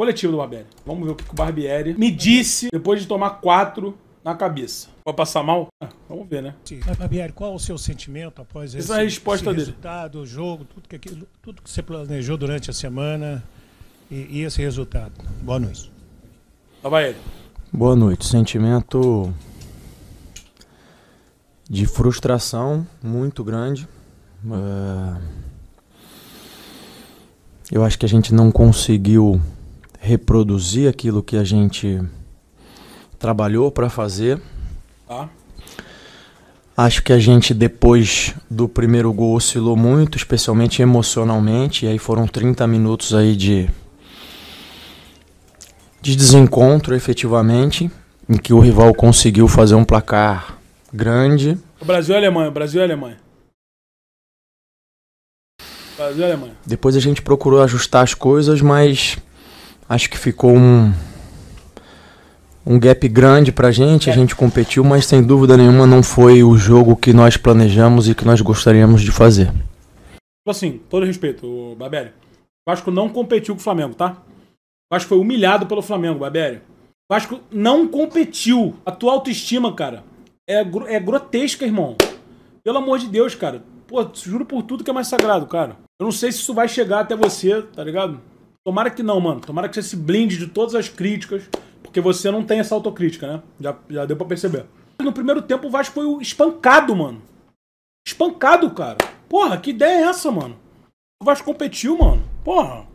Coletivo do Barbieri. Vamos ver o que, que o Barbieri me disse depois de tomar quatro na cabeça. Vai passar mal? Ah, vamos ver, né? Mas, Barbieri, qual o seu sentimento após esse, é a resposta resultado, o jogo, tudo que, aquilo, tudo que você planejou durante a semana e, e esse resultado? Boa noite. Barbieri. ele. Boa noite. Sentimento de frustração muito grande. Uh, eu acho que a gente não conseguiu reproduzir aquilo que a gente trabalhou para fazer. Tá. Acho que a gente, depois do primeiro gol, oscilou muito, especialmente emocionalmente. E aí foram 30 minutos aí de, de desencontro, efetivamente, em que o rival conseguiu fazer um placar grande. O Brasil e Alemanha, Brasil e Alemanha. Brasil e Alemanha. Depois a gente procurou ajustar as coisas, mas Acho que ficou um, um gap grande para a gente, a gente competiu, mas sem dúvida nenhuma não foi o jogo que nós planejamos e que nós gostaríamos de fazer. Tipo assim, todo respeito, Babério. Vasco não competiu com o Flamengo, tá? Vasco foi humilhado pelo Flamengo, Babério. Vasco não competiu. A tua autoestima, cara, é, gr é grotesca, irmão. Pelo amor de Deus, cara. Pô, juro por tudo que é mais sagrado, cara. Eu não sei se isso vai chegar até você, tá ligado? Tomara que não, mano. Tomara que você se blinde de todas as críticas, porque você não tem essa autocrítica, né? Já, já deu pra perceber. No primeiro tempo o Vasco foi espancado, mano. Espancado, cara. Porra, que ideia é essa, mano? O Vasco competiu, mano. Porra.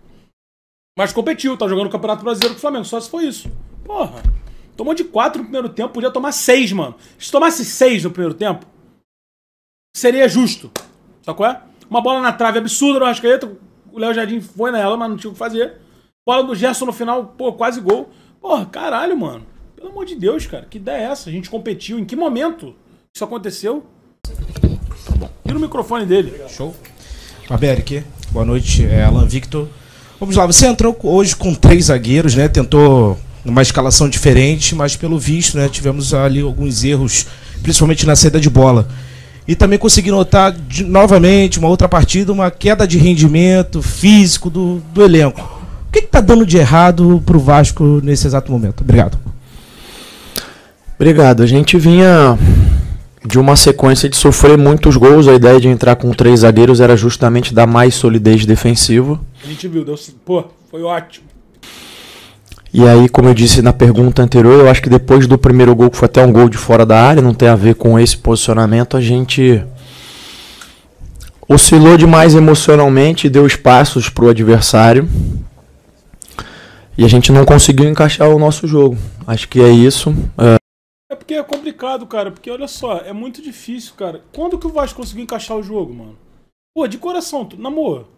Vasco competiu, tá jogando o Campeonato Brasileiro com o Flamengo, só se foi isso. Porra. Tomou de quatro no primeiro tempo, podia tomar seis, mano. Se tomasse seis no primeiro tempo, seria justo. Sabe qual é? Uma bola na trave absurda no Arrascaeta, o Léo Jardim foi nela, mas não tinha o que fazer. Bola do Gerson no final, pô, quase gol. Porra, caralho, mano. Pelo amor de Deus, cara, que ideia é essa? A gente competiu. Em que momento isso aconteceu? E no o microfone dele. Show. Aberic, boa noite. É Alan Victor. Vamos lá, você entrou hoje com três zagueiros, né? Tentou uma escalação diferente, mas pelo visto, né, tivemos ali alguns erros, principalmente na saída de bola. E também consegui notar de, novamente uma outra partida, uma queda de rendimento físico do, do elenco. O que está dando de errado para o Vasco nesse exato momento? Obrigado. Obrigado. A gente vinha de uma sequência de sofrer muitos gols. A ideia de entrar com três zagueiros era justamente dar mais solidez defensiva. A gente viu, deu, pô, foi ótimo. E aí, como eu disse na pergunta anterior, eu acho que depois do primeiro gol, que foi até um gol de fora da área, não tem a ver com esse posicionamento, a gente oscilou demais emocionalmente, deu espaços para o adversário e a gente não conseguiu encaixar o nosso jogo. Acho que é isso. É... é porque é complicado, cara, porque olha só, é muito difícil, cara. Quando que o Vasco conseguiu encaixar o jogo, mano? Pô, de coração, namoro.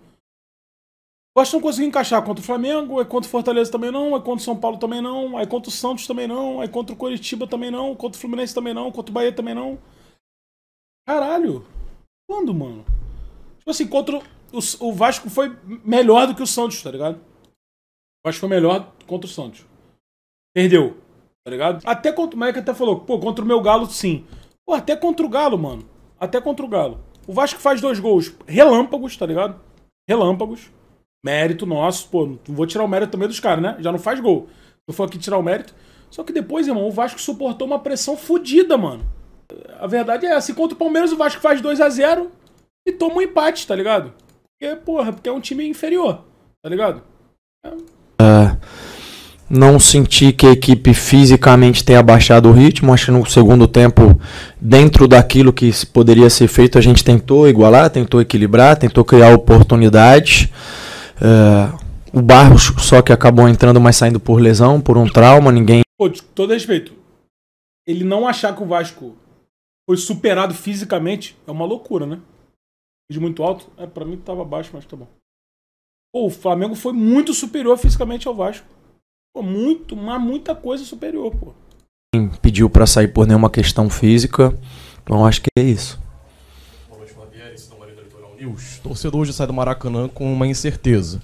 Vasco não conseguiu encaixar contra o Flamengo, é contra o Fortaleza também não, é contra o São Paulo também não, aí contra o Santos também não, aí contra o Coritiba também não, contra o Fluminense também não, contra o Bahia também não. Caralho! Quando, mano? Tipo assim, contra o, o Vasco foi melhor do que o Santos, tá ligado? O Vasco foi melhor contra o Santos. Perdeu, tá ligado? Até contra o Mike até falou, pô, contra o meu Galo sim. Pô, até contra o Galo, mano. Até contra o Galo. O Vasco faz dois gols relâmpagos, tá ligado? Relâmpagos. Mérito nosso, pô, não vou tirar o mérito também dos caras, né? Já não faz gol. Não foi aqui tirar o mérito. Só que depois, irmão, o Vasco suportou uma pressão fodida, mano. A verdade é assim, contra o Palmeiras o Vasco faz 2 a 0 e toma um empate, tá ligado? Porque, porra, porque é um time inferior, tá ligado? É... não senti que a equipe fisicamente tenha baixado o ritmo. Acho que no segundo tempo, dentro daquilo que poderia ser feito, a gente tentou igualar, tentou equilibrar, tentou criar oportunidades. É, o Barros só que acabou entrando, mas saindo por lesão, por um trauma, ninguém. Pô, todo respeito. Ele não achar que o Vasco foi superado fisicamente é uma loucura, né? De muito alto. É, pra mim tava baixo, mas tá bom. Pô, o Flamengo foi muito superior fisicamente ao Vasco. Pô, muito, mas muita coisa superior, pô. Pediu para sair por nenhuma questão física. Então acho que é isso. News. Torcedor hoje sai do Maracanã com uma incerteza.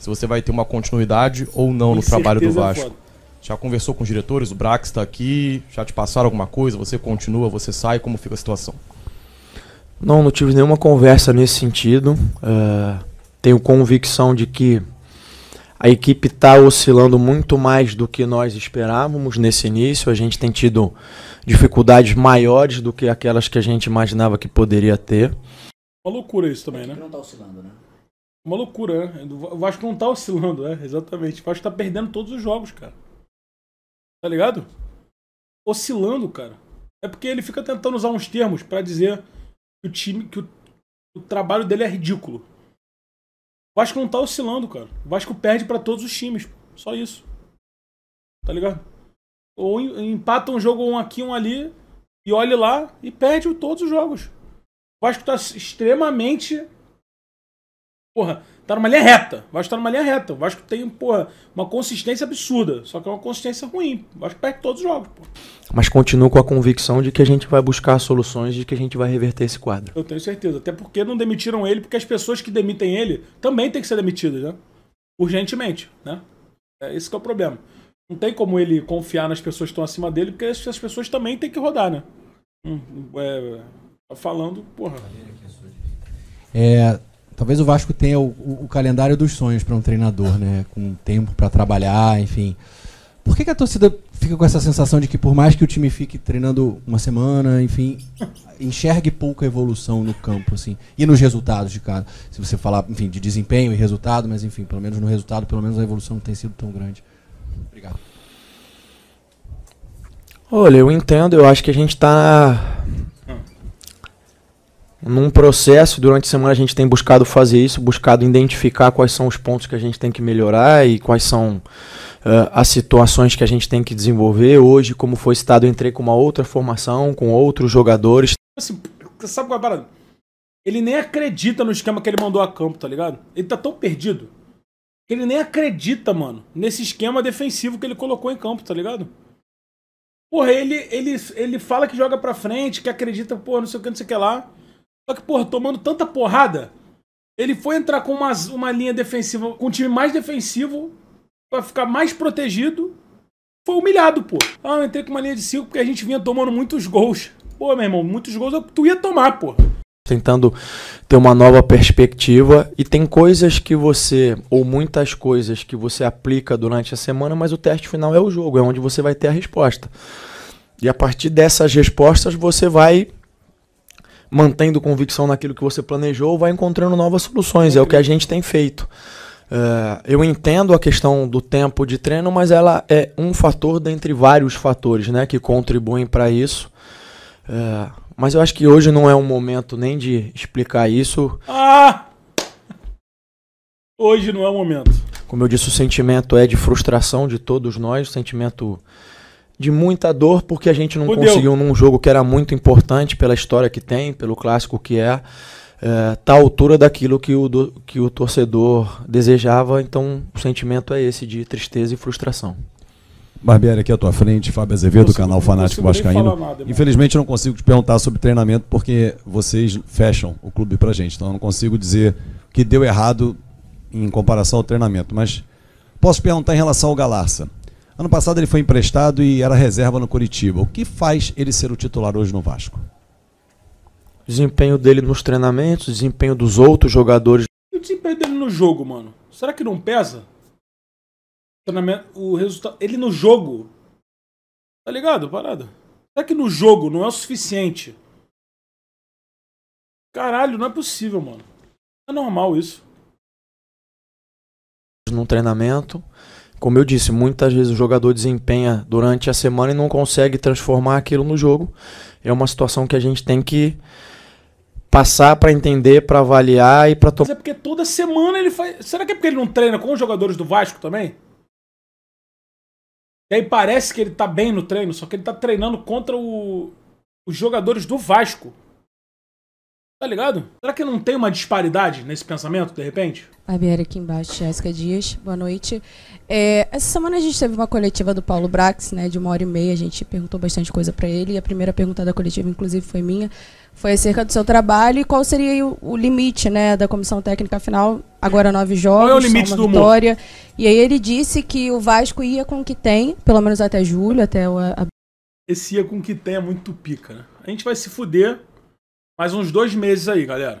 Se você vai ter uma continuidade ou não no trabalho do é Vasco. É já conversou com os diretores, o Brax está aqui, já te passaram alguma coisa, você continua, você sai, como fica a situação? Não, não tive nenhuma conversa nesse sentido. Uh, tenho convicção de que a equipe está oscilando muito mais do que nós esperávamos nesse início. A gente tem tido dificuldades maiores do que aquelas que a gente imaginava que poderia ter. Uma loucura isso também, né? não tá oscilando, né? Uma loucura, né? O Vasco não tá oscilando, é, exatamente. O Vasco tá perdendo todos os jogos, cara. Tá ligado? Oscilando, cara. É porque ele fica tentando usar uns termos para dizer que o time, que o, o, trabalho dele é ridículo. O Vasco não tá oscilando, cara. O Vasco perde para todos os times, só isso. Tá ligado? Ou empata um jogo um aqui, um ali, e olha lá e perde todos os jogos. Vasco tá extremamente. Porra, tá numa linha reta. O Vasco tá numa linha reta. O Vasco tem, porra, uma consistência absurda. Só que é uma consistência ruim. O Vasco perde todos os jogos, porra. Mas continuo com a convicção de que a gente vai buscar soluções, de que a gente vai reverter esse quadro. Eu tenho certeza. Até porque não demitiram ele, porque as pessoas que demitem ele também têm que ser demitidas, né? Urgentemente, né? É, esse é o problema. Não tem como ele confiar nas pessoas que estão acima dele, porque as pessoas também têm que rodar, né? Hum, é, Tá falando, porra. É, talvez o Vasco tenha o, o, o calendário dos sonhos para um treinador, né? Com tempo para trabalhar, enfim. Por que, que, a torcida fica com essa sensação de que, por mais que o time fique treinando uma semana, enfim, enxergue pouca evolução no campo, assim, e nos resultados de cada. Se você falar, enfim, de desempenho e resultado, mas, enfim, pelo menos no resultado, pelo menos a evolução não tem sido tão grande. Obrigado. Olha, eu entendo, eu acho que a gente está num processo, durante a semana a gente tem buscado fazer isso, buscado identificar quais são os pontos que a gente tem que melhorar e quais são uh, as situações que a gente tem que desenvolver. Hoje, como foi citado, entrei com uma outra formação, com outros jogadores. Assim, sabe qual é a parada? Ele nem acredita no esquema que ele mandou a campo, tá ligado? Ele tá tão perdido. Ele nem acredita, mano, nesse esquema defensivo que ele colocou em campo, tá ligado? Porra, ele, ele, ele fala que joga pra frente, que acredita, porra, não sei o que, não sei o que lá. Só que, porra, tomando tanta porrada, ele foi entrar com uma, uma linha defensiva, com um time mais defensivo, para ficar mais protegido. Foi humilhado, pô. Ah, eu entrei com uma linha de cinco porque a gente vinha tomando muitos gols. Pô, meu irmão, muitos gols tu ia tomar, pô. Tentando ter uma nova perspectiva. E tem coisas que você, ou muitas coisas que você aplica durante a semana, mas o teste final é o jogo, é onde você vai ter a resposta. E a partir dessas respostas você vai mantendo convicção naquilo que você planejou, vai encontrando novas soluções. É o que a gente tem feito. É, eu entendo a questão do tempo de treino, mas ela é um fator dentre vários fatores né, que contribuem para isso. É, mas eu acho que hoje não é um momento nem de explicar isso. Ah! Hoje não é o momento. Como eu disse, o sentimento é de frustração de todos nós, o sentimento de muita dor, porque a gente não Fudeu. conseguiu num jogo que era muito importante pela história que tem, pelo clássico que é, é tá à altura daquilo que o, do, que o torcedor desejava. Então, o sentimento é esse de tristeza e frustração. Barbieri, aqui à tua frente, Fábio Azevedo, do canal Fanático Vascaíno. Nada, Infelizmente, eu não consigo te perguntar sobre treinamento porque vocês fecham o clube pra gente. Então, eu não consigo dizer o que deu errado em comparação ao treinamento. Mas posso perguntar em relação ao Galarça. Ano passado ele foi emprestado e era reserva no Curitiba. O que faz ele ser o titular hoje no Vasco? Desempenho dele nos treinamentos, desempenho dos outros jogadores. E o desempenho dele no jogo, mano? Será que não pesa? O resultado. Ele no jogo. Tá ligado? Parada. Será que no jogo não é o suficiente? Caralho, não é possível, mano. É normal isso. Num treinamento. Como eu disse, muitas vezes o jogador desempenha durante a semana e não consegue transformar aquilo no jogo. É uma situação que a gente tem que passar para entender, para avaliar e para tomar. Mas é porque toda semana ele faz. Será que é porque ele não treina com os jogadores do Vasco também? E aí parece que ele tá bem no treino, só que ele tá treinando contra o... os jogadores do Vasco. Tá ligado? Será que não tem uma disparidade nesse pensamento, de repente? Barbieri aqui embaixo, Jéssica Dias, boa noite. É, essa semana a gente teve uma coletiva do Paulo Brax, né, de uma hora e meia, a gente perguntou bastante coisa para ele, e a primeira pergunta da coletiva, inclusive, foi minha, foi acerca do seu trabalho e qual seria o, o limite, né, da comissão técnica final, agora nove jogos, qual é o limite uma do vitória. Humor? E aí ele disse que o Vasco ia com o que tem, pelo menos até julho, até o... A... Esse ia com o que tem é muito pica, né? A gente vai se fuder mais uns dois meses aí, galera.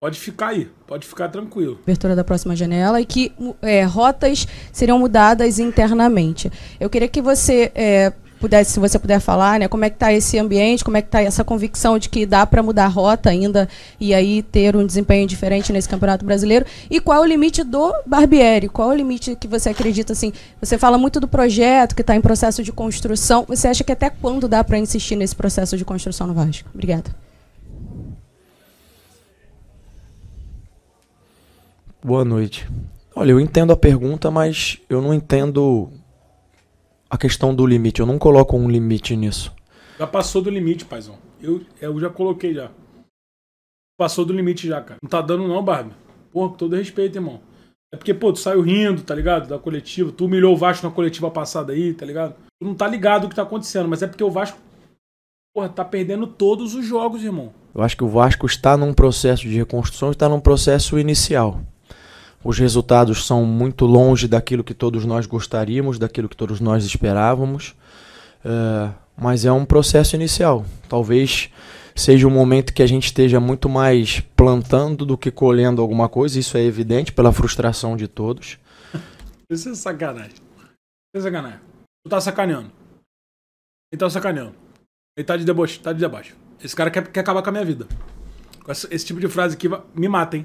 Pode ficar aí, pode ficar tranquilo. Abertura da próxima janela e que é, rotas seriam mudadas internamente. Eu queria que você é, pudesse, se você puder falar, né, como é que está esse ambiente, como é que está essa convicção de que dá para mudar a rota ainda e aí ter um desempenho diferente nesse Campeonato Brasileiro? E qual é o limite do Barbieri? Qual é o limite que você acredita, assim, você fala muito do projeto que está em processo de construção, você acha que até quando dá para insistir nesse processo de construção no Vasco? Obrigada. Boa noite. Olha, eu entendo a pergunta, mas eu não entendo a questão do limite. Eu não coloco um limite nisso. Já passou do limite, paizão. Eu, eu já coloquei já. Passou do limite já, cara. Não tá dando não, Barbie. Pô, com todo respeito, irmão. É porque, pô, tu saiu rindo, tá ligado? Da coletiva. Tu humilhou o Vasco na coletiva passada aí, tá ligado? Tu não tá ligado o que tá acontecendo, mas é porque o Vasco, porra, tá perdendo todos os jogos, irmão. Eu acho que o Vasco está num processo de reconstrução, está num processo inicial os resultados são muito longe daquilo que todos nós gostaríamos, daquilo que todos nós esperávamos, é, mas é um processo inicial. Talvez seja um momento que a gente esteja muito mais plantando do que colhendo alguma coisa, isso é evidente pela frustração de todos. Isso é sacanagem. Isso é sacanagem. Tu tá sacaneando. Ele tá sacaneando. Ele tá de deboche, tá de debaixo. Esse cara quer, quer acabar com a minha vida. Esse, esse tipo de frase aqui me mata, hein?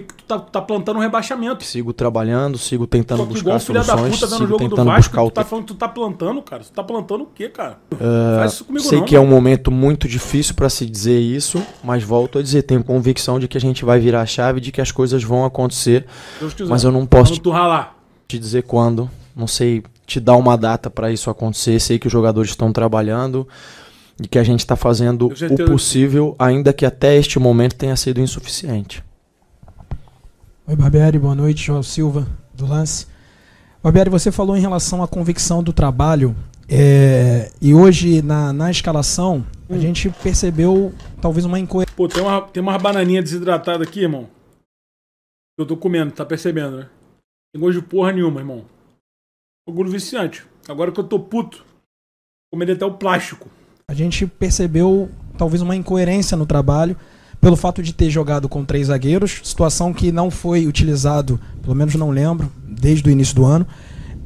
tu tá, tá, plantando um rebaixamento. Sigo trabalhando, sigo tentando buscar igual soluções, filha da puta tá jogo tentando do Vasco, buscar o... Tu tá falando tu tá plantando, cara. Tu tá plantando o quê, cara? Uh, Faz isso comigo sei não, que mano. é um momento muito difícil para se dizer isso, mas volto a dizer, tenho convicção de que a gente vai virar a chave, de que as coisas vão acontecer, mas eu não posso te, te dizer quando, não sei te dar uma data para isso acontecer, sei que os jogadores estão trabalhando, e que a gente está fazendo o possível, ainda que até este momento tenha sido insuficiente. Oi, Barbieri, boa noite. João Silva, do Lance. Barbieri, você falou em relação à convicção do trabalho. É, e hoje, na, na escalação, hum. a gente percebeu talvez uma incoerência. Pô, tem uma, tem uma bananinha desidratada aqui, irmão. Eu tô comendo, tá percebendo, né? tem gosto de porra nenhuma, irmão. Orgulho viciante. Agora que eu tô puto, comendo até o plástico. A gente percebeu talvez uma incoerência no trabalho pelo fato de ter jogado com três zagueiros, situação que não foi utilizado, pelo menos não lembro, desde o início do ano.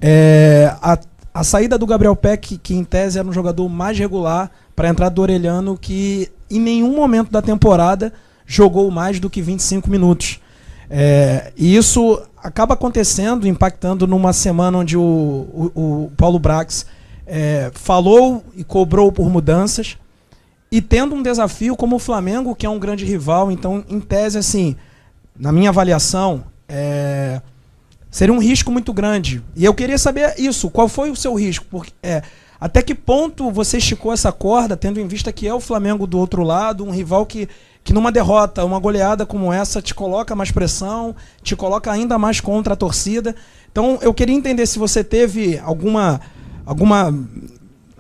É, a, a, saída do Gabriel Peck, que em tese era um jogador mais regular, para a entrada do Orelhano, que em nenhum momento da temporada jogou mais do que 25 minutos. É, e isso acaba acontecendo, impactando numa semana onde o, o, o Paulo Brax é, falou e cobrou por mudanças, e tendo um desafio como o Flamengo, que é um grande rival, então, em tese, assim, na minha avaliação, é, seria um risco muito grande. E eu queria saber isso, qual foi o seu risco? Porque, é, até que ponto você esticou essa corda, tendo em vista que é o Flamengo do outro lado, um rival que, que numa derrota, uma goleada como essa, te coloca mais pressão, te coloca ainda mais contra a torcida. Então eu queria entender se você teve alguma, alguma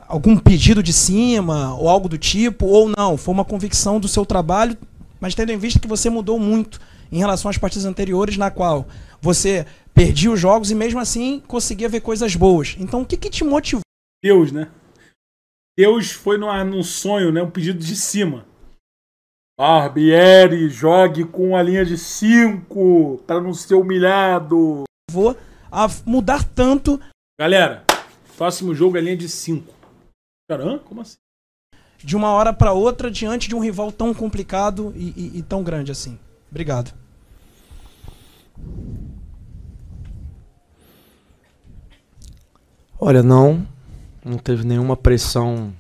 algum pedido de cima ou algo do tipo, ou não, foi uma convicção do seu trabalho, mas tendo em vista que você mudou muito em relação às partidas anteriores, na qual você perdia os jogos e mesmo assim conseguia ver coisas boas. Então, o que, que te motivou? Deus, né? Deus foi numa, num sonho, né? Um pedido de cima. Barbieri, jogue com a linha de 5 para não ser humilhado. Vou a mudar tanto. Galera, próximo jogo é linha de 5. Caramba, como assim? De uma hora para outra, diante de um rival tão complicado e, e, e tão grande assim. Obrigado. Olha, não. Não teve nenhuma pressão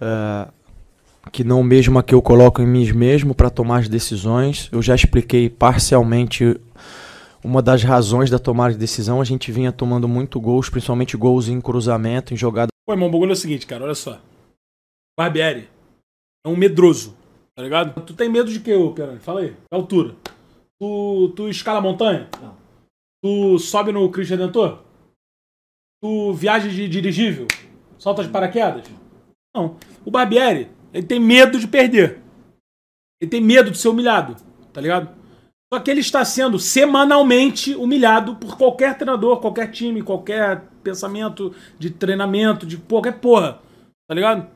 uh, que não mesmo a que eu coloco em mim mesmo para tomar as decisões. Eu já expliquei parcialmente uma das razões da tomada de decisão. A gente vinha tomando muito gols, principalmente gols em cruzamento, em jogada. Pô, irmão, o bagulho é o seguinte, cara, olha só. Barbieri é um medroso, tá ligado? Tu tem medo de quê, ô, Perani? Fala aí, que altura? Tu, tu escala a montanha? Não. Tu sobe no Cristo Redentor? Tu viaja de dirigível? Solta as paraquedas? Não. O Barbieri, ele tem medo de perder. Ele tem medo de ser humilhado, tá ligado? Só que ele está sendo semanalmente humilhado por qualquer treinador, qualquer time, qualquer pensamento, de treinamento, de é porra, tá ligado?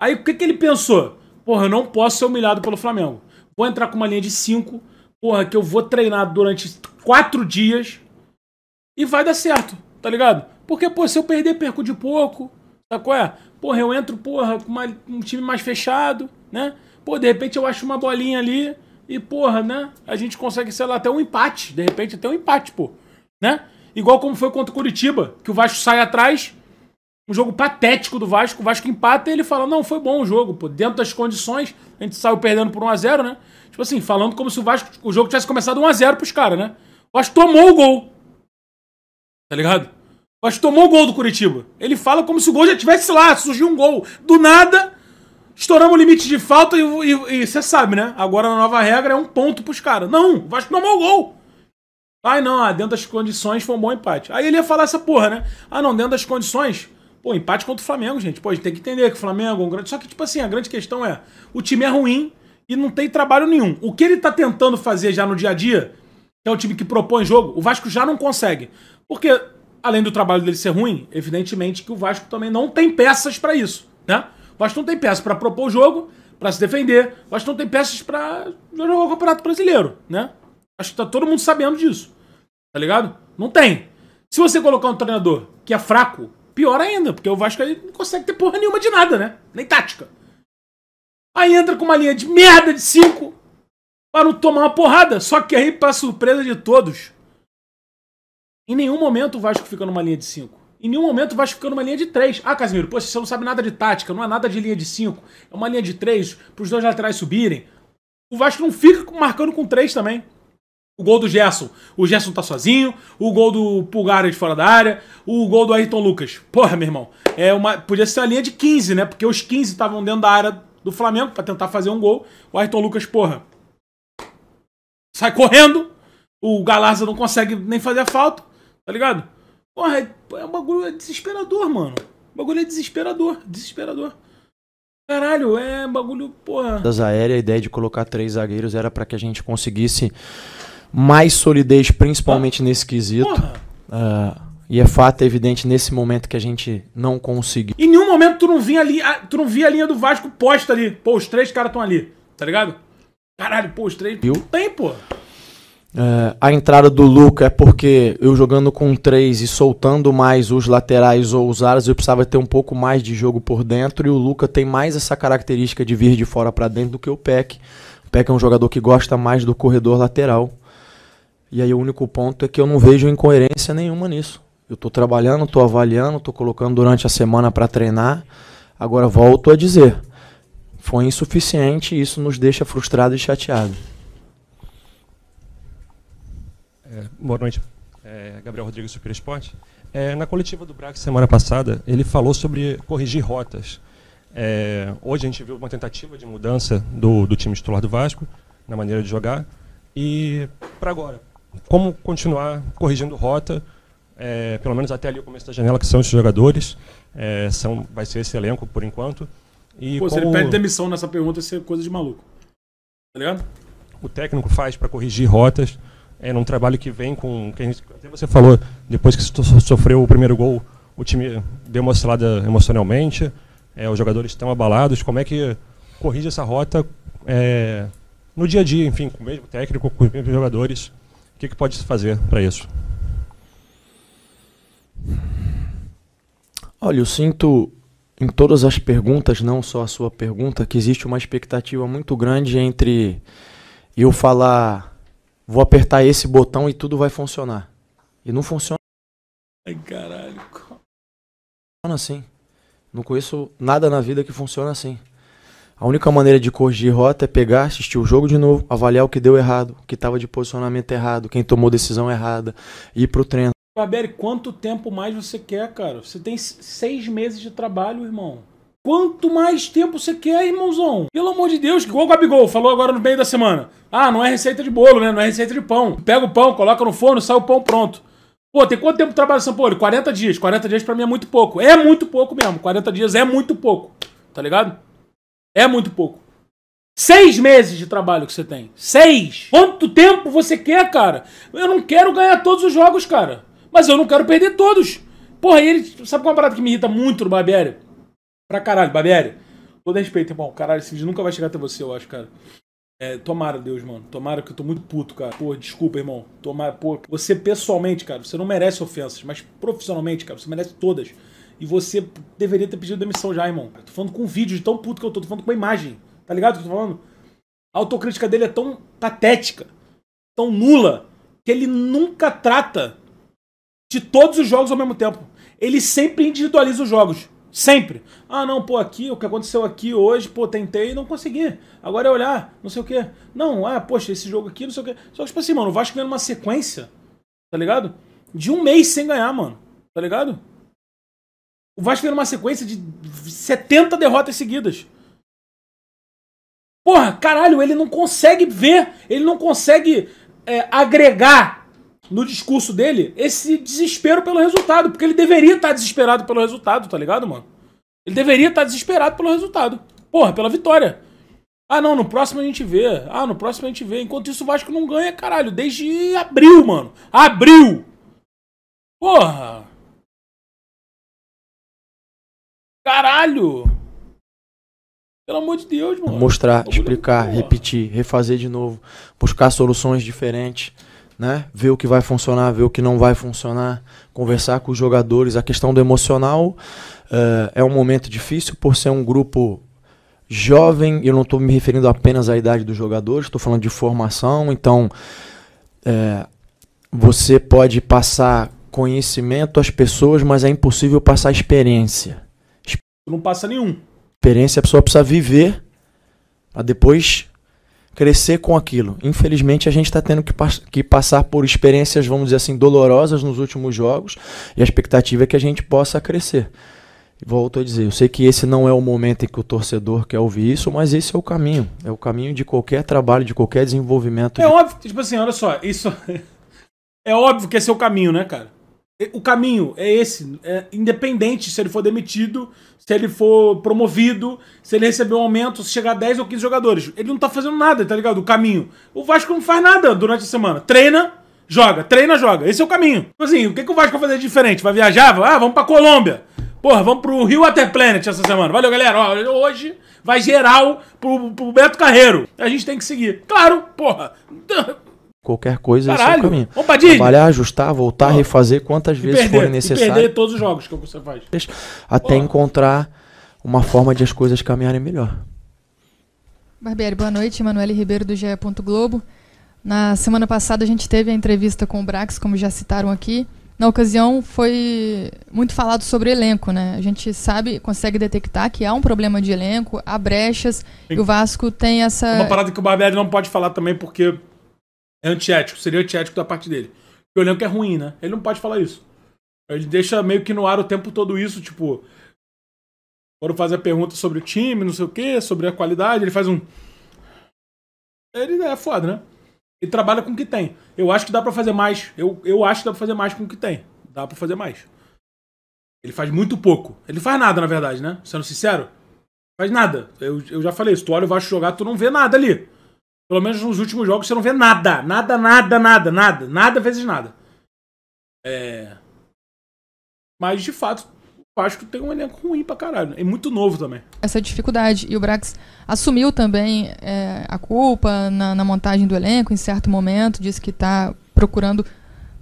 Aí o que, que ele pensou? Porra, eu não posso ser humilhado pelo Flamengo. Vou entrar com uma linha de 5, porra, que eu vou treinar durante 4 dias e vai dar certo, tá ligado? Porque, pô, se eu perder, perco de pouco, tá qual é? Porra, eu entro, porra, com uma, um time mais fechado, né? Pô, de repente eu acho uma bolinha ali e, porra, né? A gente consegue, sei lá, até um empate. De repente até um empate, pô. Né? Igual como foi contra o Curitiba, que o Vasco sai atrás, um jogo patético do Vasco, o Vasco empata e ele fala: "Não, foi bom o jogo, pô, dentro das condições, a gente saiu perdendo por 1 a 0, né?" Tipo assim, falando como se o Vasco, o jogo tivesse começado 1 a 0 pros caras, né? O Vasco tomou o gol. Tá ligado? O Vasco tomou o gol do Curitiba. Ele fala como se o gol já tivesse lá, surgiu um gol do nada. Estouramos o limite de falta e você sabe, né? Agora a nova regra é um ponto pros caras. Não, o Vasco tomou o gol. Ah, não, ah, dentro das condições foi um bom empate. Aí ele ia falar essa porra, né? Ah, não, dentro das condições. Pô, empate contra o Flamengo, gente. Pô, a gente tem que entender que o Flamengo é um grande. Só que, tipo assim, a grande questão é: o time é ruim e não tem trabalho nenhum. O que ele tá tentando fazer já no dia a dia, que é um time que propõe jogo, o Vasco já não consegue. Porque, além do trabalho dele ser ruim, evidentemente que o Vasco também não tem peças para isso, né? O Vasco não tem peças para propor o jogo, para se defender. O Vasco não tem peças para jogar o Campeonato Brasileiro, né? Acho que tá todo mundo sabendo disso. Tá ligado? Não tem. Se você colocar um treinador que é fraco, pior ainda, porque o Vasco aí não consegue ter porra nenhuma de nada, né? Nem tática. Aí entra com uma linha de merda de 5 para não tomar uma porrada. Só que aí, pra surpresa de todos, em nenhum momento o Vasco fica numa linha de 5. Em nenhum momento o Vasco fica numa linha de 3. Ah, Casimiro, poxa, você não sabe nada de tática, não é nada de linha de 5. É uma linha de 3 pros dois laterais subirem. O Vasco não fica marcando com 3 também. O gol do Gerson. O Gerson tá sozinho. O gol do Pulgar de fora da área. O gol do Ayrton Lucas. Porra, meu irmão. É uma, podia ser a linha de 15, né? Porque os 15 estavam dentro da área do Flamengo para tentar fazer um gol. O Ayrton Lucas, porra. Sai correndo. O Galarza não consegue nem fazer a falta. Tá ligado? Porra, é, é um bagulho é desesperador, mano. O bagulho é desesperador. Desesperador. Caralho, é bagulho, porra. Das aéreas, a ideia de colocar três zagueiros era para que a gente conseguisse mais solidez, principalmente ah. nesse quesito. Uh, e é fato, é evidente, nesse momento que a gente não conseguiu. Em nenhum momento tu não vinha ali, tu não via a linha do Vasco posta ali. Pô, os três caras estão ali, tá ligado? Caralho, pô, os três. Viu? Tem, pô. É, a entrada do Luca é porque eu jogando com três e soltando mais os laterais ou os aras, eu precisava ter um pouco mais de jogo por dentro. E o Luca tem mais essa característica de vir de fora para dentro do que o Peck. O Peck é um jogador que gosta mais do corredor lateral. E aí o único ponto é que eu não vejo incoerência nenhuma nisso. Eu estou trabalhando, estou avaliando, estou colocando durante a semana para treinar. Agora volto a dizer, foi insuficiente e isso nos deixa frustrado e chateado. É, boa noite. É, Gabriel Rodrigues, Super Esporte. É, na coletiva do Brax semana passada, ele falou sobre corrigir rotas. É, hoje a gente viu uma tentativa de mudança do, do time titular do Vasco, na maneira de jogar. E para agora, como continuar corrigindo rota, é, pelo menos até ali o começo da janela, que são os jogadores. É, são, vai ser esse elenco por enquanto. E Pô, como... se ele pede demissão nessa pergunta, isso é coisa de maluco. Tá ligado? O técnico faz para corrigir rotas. É um trabalho que vem com. Que gente, até você falou, depois que sofreu o primeiro gol, o time deu uma oscilada emocionalmente, é, os jogadores estão abalados. Como é que corrige essa rota é, no dia a dia, enfim, com o mesmo técnico, com os mesmos jogadores? que, que pode se fazer para isso? Olha, eu sinto em todas as perguntas, não só a sua pergunta, que existe uma expectativa muito grande entre eu falar, vou apertar esse botão e tudo vai funcionar. E não funciona. Ai, caralho. Funciona assim. Não conheço nada na vida que funciona assim. A única maneira de corrigir rota é pegar, assistir o jogo de novo, avaliar o que deu errado, o que estava de posicionamento errado, quem tomou decisão errada, ir pro treino. Gabriel, quanto tempo mais você quer, cara? Você tem seis meses de trabalho, irmão. Quanto mais tempo você quer, irmãozão? Pelo amor de Deus, igual o Gabigol falou agora no meio da semana. Ah, não é receita de bolo, né? Não é receita de pão. Pega o pão, coloca no forno, sai o pão pronto. Pô, tem quanto tempo trabalho São Paulo? 40 dias. 40 dias para mim é muito pouco. É muito pouco mesmo. 40 dias é muito pouco. Tá ligado? É muito pouco. Seis meses de trabalho que você tem. Seis! Quanto tempo você quer, cara? Eu não quero ganhar todos os jogos, cara. Mas eu não quero perder todos. Porra, e ele. Sabe qual é uma parada que me irrita muito no Barbieri? Pra caralho, Barbieri. Todo respeito, irmão. Caralho, esse vídeo nunca vai chegar até você, eu acho, cara. É, tomara, Deus, mano. Tomara que eu tô muito puto, cara. Pô, desculpa, irmão. Tomara, pô. Você pessoalmente, cara, você não merece ofensas, mas profissionalmente, cara, você merece todas. E você deveria ter pedido demissão já, irmão. Eu tô falando com um vídeo de tão puto que eu tô, tô falando com uma imagem. Tá ligado o que eu tô falando? A autocrítica dele é tão patética, tão nula, que ele nunca trata de todos os jogos ao mesmo tempo. Ele sempre individualiza os jogos. Sempre. Ah, não, pô, aqui, o que aconteceu aqui hoje, pô, tentei e não consegui. Agora é olhar, não sei o quê. Não, ah, poxa, esse jogo aqui, não sei o quê. Só que, tipo assim, mano, o Vasco vendo uma sequência, tá ligado? De um mês sem ganhar, mano. Tá ligado? O Vasco tem uma sequência de 70 derrotas seguidas. Porra, caralho, ele não consegue ver, ele não consegue é, agregar no discurso dele esse desespero pelo resultado, porque ele deveria estar desesperado pelo resultado, tá ligado, mano? Ele deveria estar desesperado pelo resultado. Porra, pela vitória. Ah, não, no próximo a gente vê. Ah, no próximo a gente vê. Enquanto isso, o Vasco não ganha, caralho, desde abril, mano. Abril! Porra! Caralho! Pelo amor de Deus, mano. Mostrar, é explicar, repetir, refazer de novo, buscar soluções diferentes, né? Ver o que vai funcionar, ver o que não vai funcionar, conversar com os jogadores. A questão do emocional uh, é um momento difícil por ser um grupo jovem. Eu não estou me referindo apenas à idade dos jogadores, estou falando de formação. Então, uh, você pode passar conhecimento às pessoas, mas é impossível passar experiência não passa nenhum. Experiência a pessoa precisa viver para depois crescer com aquilo. Infelizmente, a gente está tendo que, que, passar por experiências, vamos dizer assim, dolorosas nos últimos jogos e a expectativa é que a gente possa crescer. Volto a dizer, eu sei que esse não é o momento em que o torcedor quer ouvir isso, mas esse é o caminho. É o caminho de qualquer trabalho, de qualquer desenvolvimento. É de... óbvio, tipo assim, olha só, isso. é óbvio que esse é o caminho, né, cara? É, o caminho é esse, é independente se ele for demitido, se ele for promovido, se ele receber um aumento, se chegar a 10 ou 15 jogadores. Ele não tá fazendo nada, tá ligado? O caminho. O Vasco não faz nada durante a semana. Treina, joga, treina, joga. Esse é o caminho. Tipo assim, o que, que o Vasco vai fazer de diferente? Vai viajar? Ah, vamos pra Colômbia. Porra, vamos pro Rio Water Planet essa semana. Valeu, galera. Ó, hoje vai geral pro, pro Beto Carreiro. A gente tem que seguir. Claro, porra. Qualquer coisa é o caminho. Vamos Trabalhar, ajustar, voltar, refazer quantas vezes perder, forem necessárias. perder todos os jogos que você faz. Até encontrar uma forma de as coisas caminharem melhor. Barbieri, boa noite. Emanuele Ribeiro do GE. Globo. Na semana passada a gente teve a entrevista com o Brax, como já citaram aqui. Na ocasião foi muito falado sobre elenco, né? A gente sabe, consegue detectar que há um problema de elenco, há brechas, Sim. e o Vasco tem essa. Uma parada que o Barbieri não pode falar também, porque é antiético, seria antiético da parte dele. Eu lembro que é ruim, né? Ele não pode falar isso. Ele deixa meio que no ar o tempo todo isso, tipo. Quando fazer a pergunta sobre o time, não sei o quê, sobre a qualidade, ele faz um. Ele é foda, né? Ele trabalha com o que tem. Eu acho que dá para fazer mais. Eu, eu acho que dá pra fazer mais com o que tem. Dá para fazer mais. Ele faz muito pouco. Ele faz nada, na verdade, né? Sendo sincero. Faz nada. Eu, eu já falei, se tu olha o Vasco jogar, tu não vê nada ali. Pelo menos nos últimos jogos você não vê nada. Nada, nada, nada, nada. Nada vezes nada. É... Mas, de fato, o Vasco tem um elenco ruim pra caralho. É muito novo também. Essa é dificuldade. E o Brax assumiu também é, a culpa na, na, montagem do elenco em certo momento. Disse que tá procurando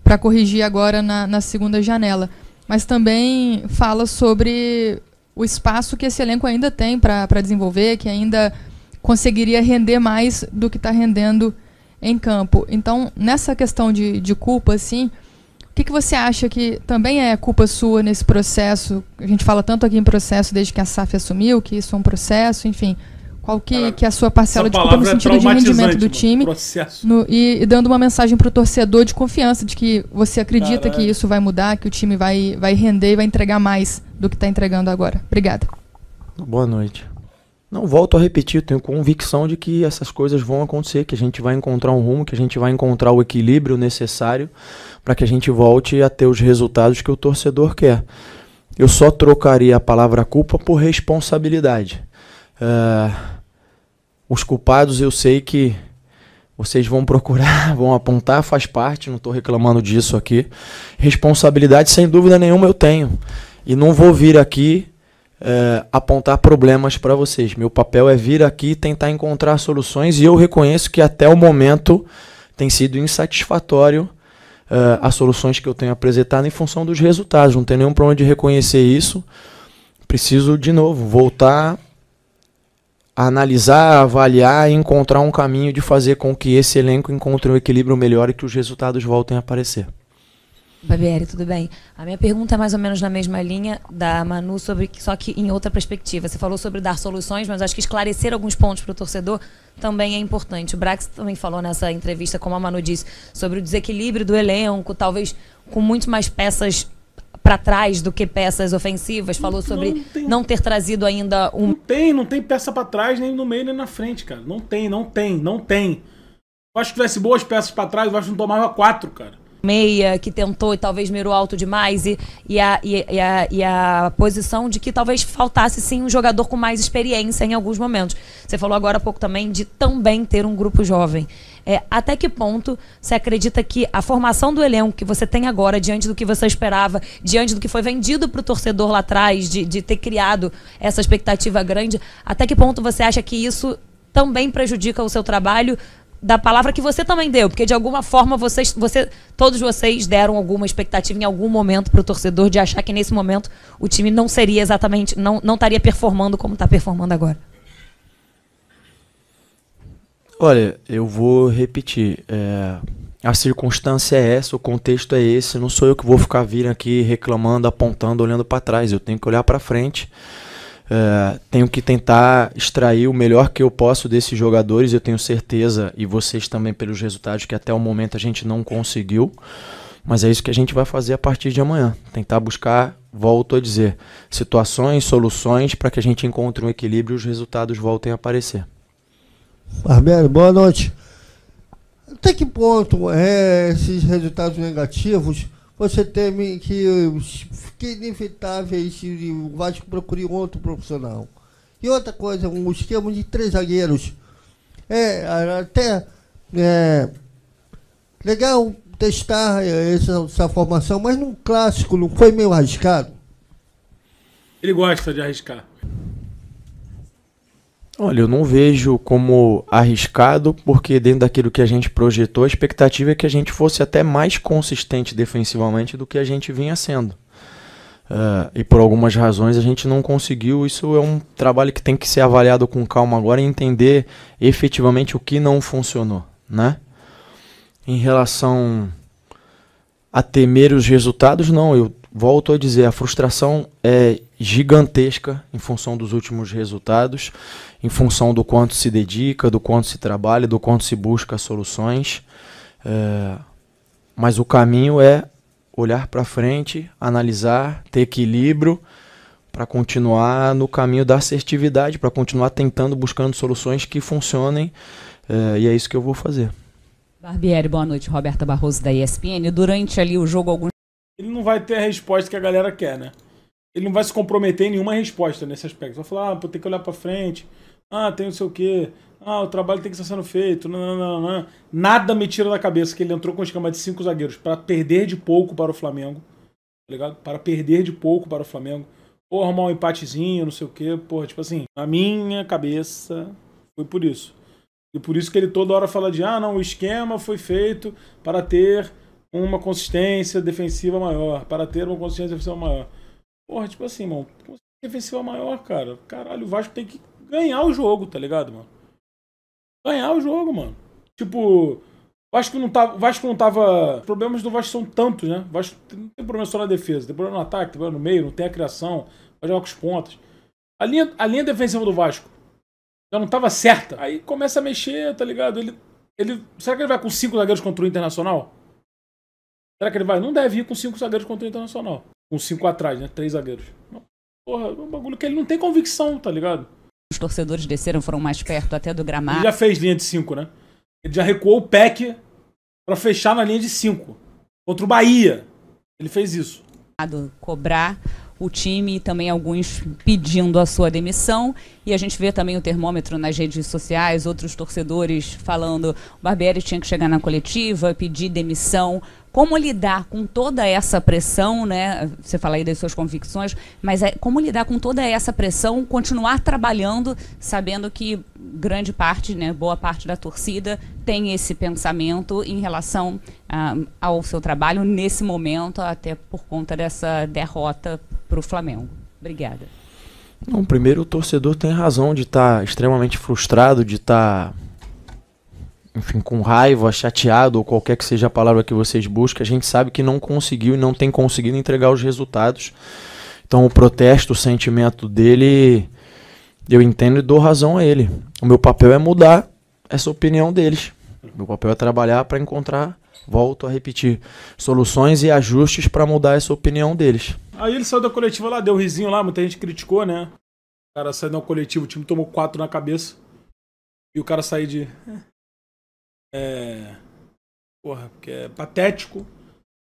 para corrigir agora na, na segunda janela. Mas também fala sobre o espaço que esse elenco ainda tem para desenvolver, que ainda conseguiria render mais do que está rendendo em campo. Então, nessa questão de, de culpa, assim, o que, que você acha que também é culpa sua nesse processo? A gente fala tanto aqui em processo desde que a SAF assumiu, que isso é um processo, enfim. Qual que, Cara, que é a sua parcela de culpa no é sentido é de rendimento do time? No, e, e, dando uma mensagem para o torcedor de confiança, de que você acredita que isso vai mudar, que o time vai, vai render e vai entregar mais do que está entregando agora. Obrigada. Boa noite. Não volto a repetir, tenho convicção de que essas coisas vão acontecer, que a gente vai encontrar um rumo, que a gente vai encontrar o equilíbrio necessário para que a gente volte a ter os resultados que o torcedor quer. Eu só trocaria a palavra culpa por responsabilidade. Uh, os culpados eu sei que vocês vão procurar, vão apontar, faz parte, não estou reclamando disso aqui. Responsabilidade, sem dúvida nenhuma, eu tenho. E não vou vir aqui é, apontar problemas para vocês. Meu papel é vir aqui e tentar encontrar soluções e eu reconheço que até o momento tem sido insatisfatório eh, as soluções que eu tenho apresentado em função dos resultados. Não tem nenhum problema de reconhecer isso. Preciso, de novo, voltar a analisar, avaliar e encontrar um caminho de fazer com que esse elenco encontre um equilíbrio melhor e que os resultados voltem a aparecer. Babieri, tudo bem? A minha pergunta é mais ou menos na mesma linha da Manu, sobre, só que em outra perspectiva. Você falou sobre dar soluções, mas acho que esclarecer alguns pontos para o torcedor também é importante. O Brax também falou nessa entrevista, como a Manu disse, sobre o desequilíbrio do elenco, talvez com muito mais peças para trás do que peças ofensivas. Falou não, sobre não, tem, não, ter trazido ainda um. Não tem, não tem peça para trás, nem no meio, nem na frente, cara. Não tem, não tem, não tem. Eu acho que tivesse boas peças para trás, eu acho que não tomava quatro, cara meia, que tentou e talvez mirou alto demais, e, e, a, e, e, a, e a posição de que talvez faltasse sim um jogador com mais experiência em alguns momentos. Você falou agora há pouco também de também ter um grupo jovem. É, até que ponto você acredita que a formação do elenco que você tem agora, diante do que você esperava, diante do que foi vendido para o torcedor lá atrás, de, de ter criado essa expectativa grande, até que ponto você acha que isso também prejudica o seu trabalho da palavra que você também deu, porque de alguma forma vocês, você, todos vocês deram alguma expectativa em algum momento para o torcedor de achar que nesse momento o time não seria exatamente, não, não estaria performando como está performando agora. Olha, eu vou repetir. É, a circunstância é essa, o contexto é esse. Não sou eu que vou ficar vindo aqui reclamando, apontando, olhando para trás. Eu tenho que olhar para frente eh, tenho que tentar extrair o melhor que eu posso desses jogadores, eu tenho certeza, e vocês também pelos resultados que até o momento a gente não conseguiu. Mas é isso que a gente vai fazer a partir de amanhã. Tentar buscar, volto a dizer, situações, soluções para que a gente encontre um equilíbrio e os resultados voltem a aparecer. Barbieri, boa noite. Até que ponto é, esses resultados negativos você teme que fique eh, inevitável é se o Vasco procure outro profissional. E outra coisa, um esquema de três zagueiros. É, até é, legal testar eh, essa, essa formação, mas num clássico não foi meio arriscado? Ele gosta de arriscar. Olha, eu não vejo como arriscado, porque dentro daquilo que a gente projetou, a expectativa é que a gente fosse até mais consistente defensivamente do que a gente vinha sendo. Uh, e por algumas razões a gente não conseguiu. Isso é um trabalho que tem que ser avaliado com calma agora e entender efetivamente o que não funcionou, né? Em relação a temer os resultados, não. Eu volto a dizer, a frustração é gigantesca em função dos últimos resultados, em função do quanto se dedica, do quanto se trabalha, do quanto se busca soluções. É, mas o caminho é olhar para frente, analisar, ter equilíbrio para continuar no caminho da assertividade, para continuar tentando, buscando soluções que funcionem. É, e é isso que eu vou fazer. Barbieri, boa noite. Roberta Barroso da ESPN. Durante ali o jogo, alguns. Ele não vai ter a resposta que a galera quer, né? ele não vai se comprometer em nenhuma resposta nesse aspecto. Vai falar, ah, pô, tem que olhar para frente, ah, tem não sei o quê, ah, o trabalho tem que estar sendo feito, não, não, não, Nada me tira da cabeça que ele entrou com um esquema de cinco zagueiros para perder de pouco para o Flamengo, tá ligado? Para perder de pouco para o Flamengo. Ou arrumar um empatezinho, não sei o quê, porra, tipo assim, na minha cabeça foi por isso. E por isso que ele toda hora fala de, ah, não, o esquema foi feito para ter uma consistência defensiva maior, para ter uma consistência defensiva maior. Porra, tipo assim, mano, defensiva assim venceu a maior, cara? Caralho, o Vasco tem que ganhar o jogo, tá ligado, mano? Ganhar o jogo, mano. Tipo, o Vasco não tava. Vasco não tava. Os problemas do Vasco são tantos, né? O Vasco não tem problema só na defesa, tem problema no ataque, tem problema no meio, não tem a criação, vai jogar com os pontos. A linha, a linha defensiva do Vasco já não tava certa. Aí começa a mexer, tá ligado? Ele, ele, será que ele vai com cinco zagueiros contra o Internacional? Será que ele vai? Não deve ir com cinco zagueiros contra o Internacional com cinco atrás, né? Três zagueiros. Porra, é um bagulho que ele não tem convicção, tá ligado? Os torcedores desceram, foram mais perto até do gramado. Ele já fez linha de cinco, né? Ele já recuou o PEC para fechar na linha de cinco. Contra o Bahia. Ele fez isso. Cobrar o time e também alguns pedindo a sua demissão. E a gente vê também o termômetro nas redes sociais, outros torcedores falando o Barbieri tinha que chegar na coletiva, pedir demissão como lidar com toda essa pressão, né? Você fala aí das suas convicções, mas é como lidar com toda essa pressão, continuar trabalhando, sabendo que grande parte, né, boa parte da torcida tem esse pensamento em relação ah, ao seu trabalho nesse momento, até por conta dessa derrota para o Flamengo. Obrigada. Não, primeiro o torcedor tem razão de estar tá extremamente frustrado, de estar tá enfim, com raiva, chateado ou qualquer que seja a palavra que vocês busquem, a gente sabe que não conseguiu e não tem conseguido entregar os resultados. Então o protesto, o sentimento dele, eu entendo e dou razão a ele. O meu papel é mudar essa opinião deles. O meu papel é trabalhar para encontrar, volto a repetir, soluções e ajustes para mudar essa opinião deles. Aí ele saiu da coletiva lá, deu um risinho lá, muita gente criticou, né? O cara saiu da coletiva, o time tomou quatro na cabeça. E o cara saiu de é. Porra, porque é patético.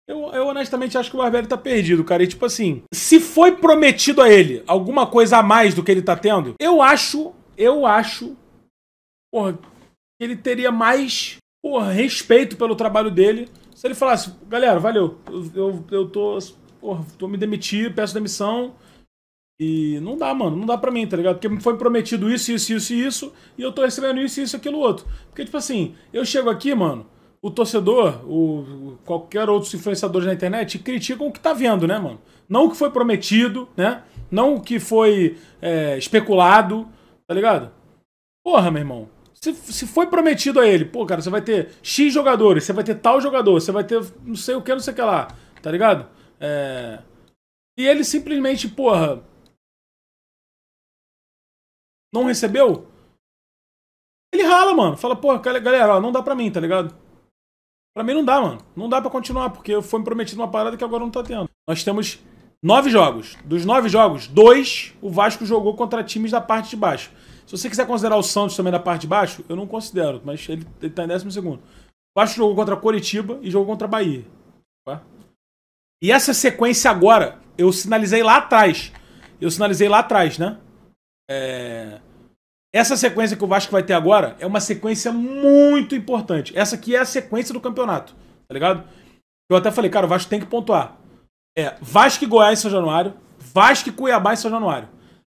Eu, eu honestamente acho que o Barbieri tá perdido, cara. E tipo assim, se foi prometido a ele alguma coisa a mais do que ele tá tendo, eu acho, eu acho, porra, ele teria mais, porra, respeito pelo trabalho dele se ele falasse, galera, valeu, eu, eu, eu tô, porra, tô me demitir, peço demissão, e não dá, mano, não dá pra mim, tá ligado? Porque me foi prometido isso, isso, isso e isso, e eu tô recebendo isso, isso, aquilo, outro. Porque, tipo assim, eu chego aqui, mano, o torcedor, o, qualquer outro influenciador na internet criticam o que tá vendo, né, mano? Não o que foi prometido, né? Não o que foi é, especulado, tá ligado? Porra, meu irmão. Se, se foi prometido a ele, pô, cara, você vai ter X jogadores, você vai ter tal jogador, você vai ter não sei o que, não sei o que lá, tá ligado? É... E ele simplesmente, porra não recebeu, ele rala, mano. Fala, pô, galera, ó, não dá pra mim, tá ligado? Pra mim não dá, mano. Não dá pra continuar, porque foi me prometido uma parada que agora não tá tendo. Nós temos nove jogos. Dos nove jogos, dois o Vasco jogou contra times da parte de baixo. Se você quiser considerar o Santos também da parte de baixo, eu não considero, mas ele, ele tá em décimo segundo. O Vasco jogou contra Coritiba e jogou contra Bahia. Tá? E essa sequência agora, eu sinalizei lá atrás. Eu sinalizei lá atrás, né? É... Essa sequência que o Vasco vai ter agora é uma sequência muito importante. Essa aqui é a sequência do campeonato, tá ligado? Eu até falei, cara, o Vasco tem que pontuar. É Vasco e Goiás em São Januário, Vasco e Cuiabá em São Januário.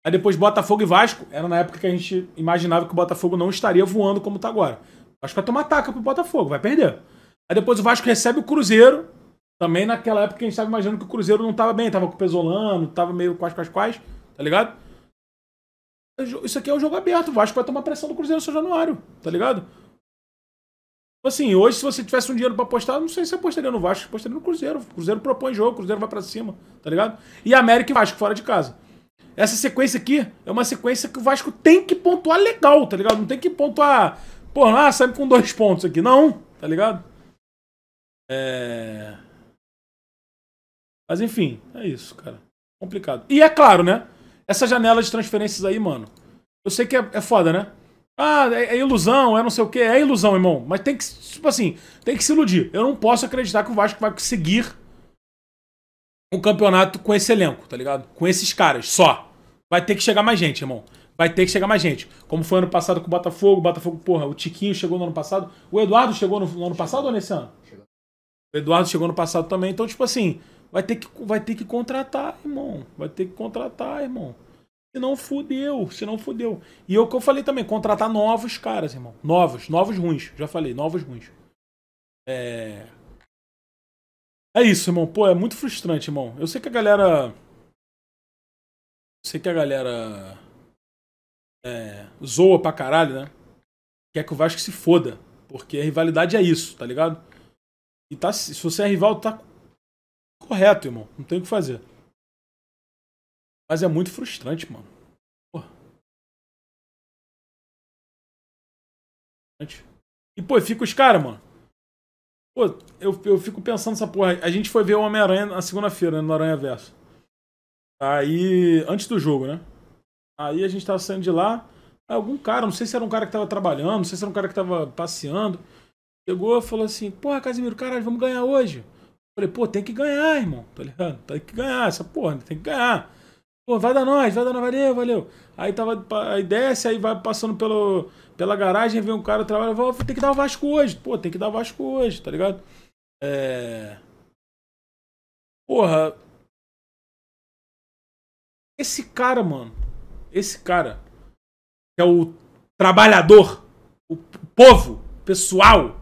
Aí depois Botafogo e Vasco, era na época que a gente imaginava que o Botafogo não estaria voando como tá agora. O Vasco vai tomar ataca pro Botafogo, vai perder. Aí depois o Vasco recebe o Cruzeiro, também naquela época que a gente estava imaginando que o Cruzeiro não tava bem, tava com o Pesolano, tava meio quase quase quase, tá ligado? É isso aqui é um jogo aberto. O Vasco vai tomar pressão do Cruzeiro no seu Januário, tá ligado? Tipo assim, hoje, se você tivesse um dinheiro pra apostar, não sei se apostaria no Vasco, apostaria no Cruzeiro. O Cruzeiro propõe jogo, o Cruzeiro vai pra cima, tá ligado? E América e Vasco fora de casa. Essa sequência aqui é uma sequência que o Vasco tem que pontuar legal, tá ligado? Não tem que pontuar, pô, ah, sai com dois pontos aqui. Não, tá ligado? É. Mas enfim, é isso, cara. Complicado. E é claro, né? Essa janela de transferências aí, mano. Eu sei que é, é foda, né? Ah, é, é, ilusão, é não sei o quê. É ilusão, irmão. Mas tem que, tipo assim, tem que se iludir. Eu não posso acreditar que o Vasco vai conseguir um campeonato com esse elenco, tá ligado? Com esses caras, só. Vai ter que chegar mais gente, irmão. Vai ter que chegar mais gente. Como foi ano passado com o Botafogo. Botafogo, porra, o Tiquinho chegou no ano passado. O Eduardo chegou no, no ano passado ou nesse ano? O Eduardo chegou no passado também. Então, tipo assim, Vai ter que, vai ter que contratar, irmão. Vai ter que contratar, irmão. Se não fudeu, se não fudeu. E é o que eu falei também, contratar novos caras, irmão. Novos, novos ruins. Já falei, novos ruins. É. É isso, irmão. Pô, é muito frustrante, irmão. Eu sei que a galera. Eu sei que a galera. É... Zoa pra caralho, né? Quer que o Vasco se foda. Porque a rivalidade é isso, tá ligado? E tá, se você é rival, tá correto, irmão. Não tem o que fazer. Mas é muito frustrante, mano. Porra. E, pô, fica os caras, mano. Pô, eu, eu fico pensando nessa porra. A gente foi ver o Homem-Aranha na segunda-feira, né, no Aranha Verso. Aí, antes do jogo, né? Aí a gente tava saindo de lá. Algum cara, não sei se era um cara que tava trabalhando, não sei se era um cara que tava passeando. Chegou e falou assim: Porra, Casimiro, caralho, vamos ganhar hoje. Falei, pô, tem que ganhar, irmão. Tá ligado? Tem que ganhar, essa porra, né? tem que ganhar. Pô, vai dar nós, vai dar nós, valeu, valeu. Aí tava, aí desce, aí vai passando pelo, pela garagem, vem um cara trabalha, vou ter que dar o Vasco hoje. Pô, tem que dar o Vasco hoje, tá ligado? É. Porra. Esse cara, mano. Esse cara. Que é o trabalhador. O povo. Pessoal.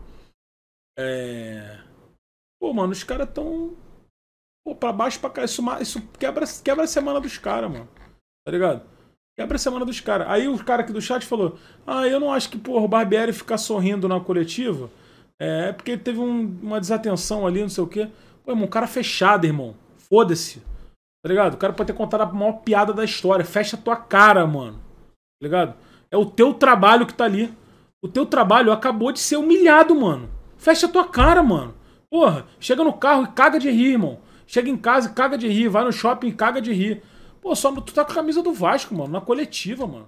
É Pô, mano, os caras tão. Pô, pra baixo pra cá. Isso, isso quebra, quebra a semana dos caras, mano. Tá ligado? Quebra a semana dos caras. Aí o cara aqui do chat falou: Ah, eu não acho que, porra, o Barbieri ficar sorrindo na coletiva é, é porque ele teve um, uma desatenção ali, não sei o quê. Pô, irmão, um cara é fechado, irmão. Foda-se. Tá ligado? O cara pode ter contado a maior piada da história. Fecha a tua cara, mano. Tá ligado? É o teu trabalho que tá ali. O teu trabalho acabou de ser humilhado, mano. Fecha a tua cara, mano. Porra, chega no carro e caga de rir, irmão. Chega em casa e caga de rir. Vai no shopping e caga de rir. Pô, só tu tá com a camisa do Vasco, mano, na coletiva, mano.